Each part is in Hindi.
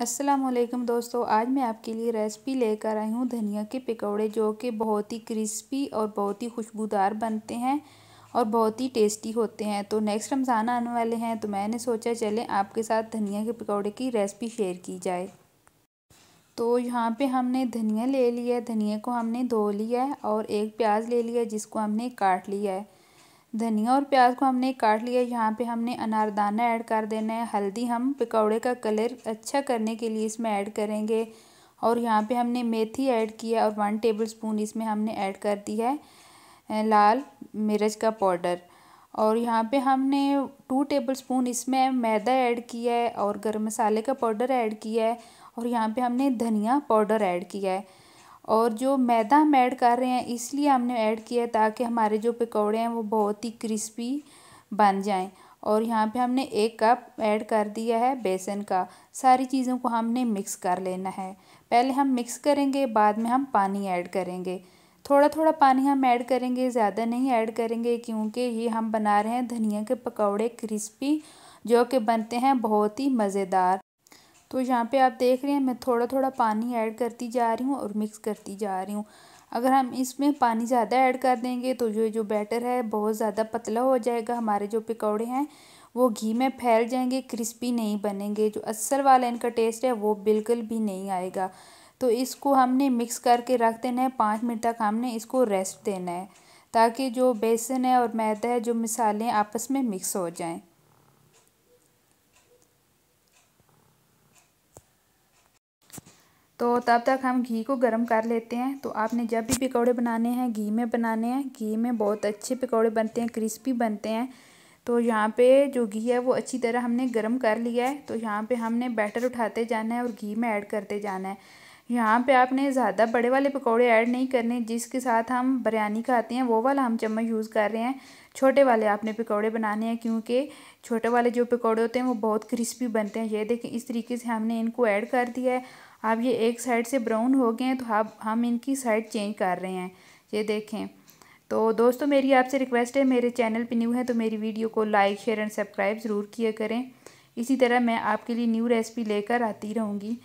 असलम दोस्तों आज मैं आपके लिए रेसिपी लेकर आई हूँ धनिया के पकौड़े जो कि बहुत ही क्रिस्पी और बहुत ही खुशबूदार बनते हैं और बहुत ही टेस्टी होते हैं तो नेक्स्ट रमज़ान आने वाले हैं तो मैंने सोचा चलें आपके साथ धनिया के पकौड़े की रेसिपी शेयर की जाए तो यहाँ पे हमने धनिया ले लिया है धनिया को हमने धो लिया है और एक प्याज ले लिया जिसको हमने काट लिया है धनिया और प्याज को हमने काट लिया यहाँ पे हमने अनारदाना ऐड कर देना है हल्दी हम पकौड़े का कलर अच्छा करने के लिए इसमें ऐड करेंगे और यहाँ पे हमने मेथी ऐड किया और वन टेबल स्पून इसमें हमने ऐड कर दी है लाल मिर्च का पाउडर और यहाँ पे हमने टू टेबल स्पून इसमें मैदा ऐड किया है और गर्म मसाले का पाउडर ऐड किया है और यहाँ पे हमने धनिया पाउडर ऐड किया है और जो मैदा हम ऐड कर रहे हैं इसलिए हमने ऐड किया है ताकि हमारे जो पकौड़े हैं वो बहुत ही क्रिस्पी बन जाएं और यहाँ पे हमने एक कप ऐड कर दिया है बेसन का सारी चीज़ों को हमने मिक्स कर लेना है पहले हम मिक्स करेंगे बाद में हम पानी ऐड करेंगे थोड़ा थोड़ा पानी हम ऐड करेंगे ज़्यादा नहीं ऐड करेंगे क्योंकि ये हम बना रहे हैं धनिया के पकौड़े क्रिस्पी जो कि बनते हैं बहुत ही मज़ेदार तो यहाँ पे आप देख रहे हैं मैं थोड़ा थोड़ा पानी ऐड करती जा रही हूँ और मिक्स करती जा रही हूँ अगर हम इसमें पानी ज़्यादा ऐड कर देंगे तो जो जो बैटर है बहुत ज़्यादा पतला हो जाएगा हमारे जो पकौड़े हैं वो घी में फैल जाएंगे क्रिस्पी नहीं बनेंगे जो असल वाला इनका टेस्ट है वो बिल्कुल भी नहीं आएगा तो इसको हमने मिक्स करके रख देना है पाँच मिनट तक हमने इसको रेस्ट देना है ताकि जो बेसन है और मैदा है जो मिसालें आपस में मिक्स हो जाएं तो तब तक हम घी को गर्म कर लेते हैं तो आपने जब भी पकौड़े बनाने हैं घी में बनाने हैं घी में बहुत अच्छे पकौड़े बनते हैं क्रिस्पी बनते हैं तो यहाँ पे जो घी है वो अच्छी तरह हमने गर्म कर लिया है तो यहाँ पे हमने बैटर उठाते जाना है और घी में ऐड करते जाना है यहाँ पे आपने ज़्यादा बड़े वाले पकौड़े ऐड नहीं करने जिसके साथ हम बिरयानी खाते हैं वो वाला हम चम्मच यूज़ कर रहे हैं छोटे वाले आपने पकौड़े बनाने हैं क्योंकि छोटे वाले जो पकौड़े होते हैं वो बहुत क्रिस्पी बनते हैं ये देखें इस तरीके से हमने इनको ऐड कर दिया है अब ये एक साइड से ब्राउन हो गए हैं तो आप हम इनकी साइड चेंज कर रहे हैं ये देखें तो दोस्तों मेरी आपसे रिक्वेस्ट है मेरे चैनल पर न्यू है तो मेरी वीडियो को लाइक शेयर एंड सब्सक्राइब ज़रूर किया करें इसी तरह मैं आपके लिए न्यू रेसिपी लेकर आती रहूँगी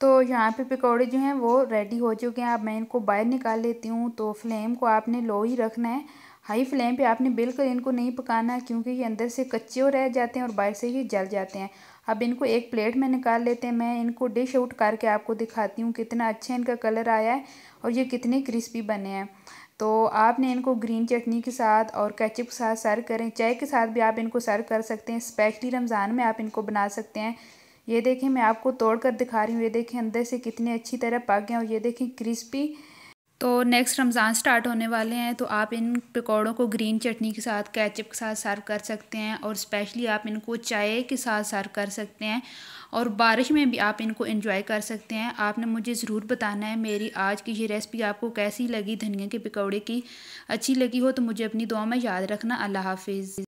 तो यहाँ पे पकौड़े जो हैं वो रेडी हो चुके हैं अब मैं इनको बाहर निकाल लेती हूँ तो फ्लेम को आपने लो ही रखना है हाई फ्लेम पे आपने बिल्कुल इनको नहीं पकाना क्योंकि ये अंदर से कच्चे हो रह जाते हैं और बाहर से ही जल जाते हैं अब इनको एक प्लेट में निकाल लेते हैं मैं इनको डिश आउट करके आपको दिखाती हूँ कितना अच्छा इनका कलर आया है और ये कितने क्रिस्पी बने हैं तो आपने इनको ग्रीन चटनी के साथ और कैचअप के साथ सर्व करें चाय के साथ भी आप इनको सर्व कर सकते हैं स्पेशली रमज़ान में आप इनको बना सकते हैं ये देखें मैं आपको तोड़ कर दिखा रही हूँ ये देखें अंदर से कितने अच्छी तरह पक गए और ये देखें क्रिस्पी तो नेक्स्ट रमज़ान स्टार्ट होने वाले हैं तो आप इन पकौड़ों को ग्रीन चटनी के साथ कैचअप के साथ सर्व कर सकते हैं और स्पेशली आप इनको चाय के साथ सर्व कर सकते हैं और बारिश में भी आप इनको एंजॉय कर सकते हैं आपने मुझे ज़रूर बताना है मेरी आज की ये रेसिपी आपको कैसी लगी धनिया के पकौड़े की अच्छी लगी हो तो मुझे अपनी दुआ में याद रखना अल्लाह हाफिज़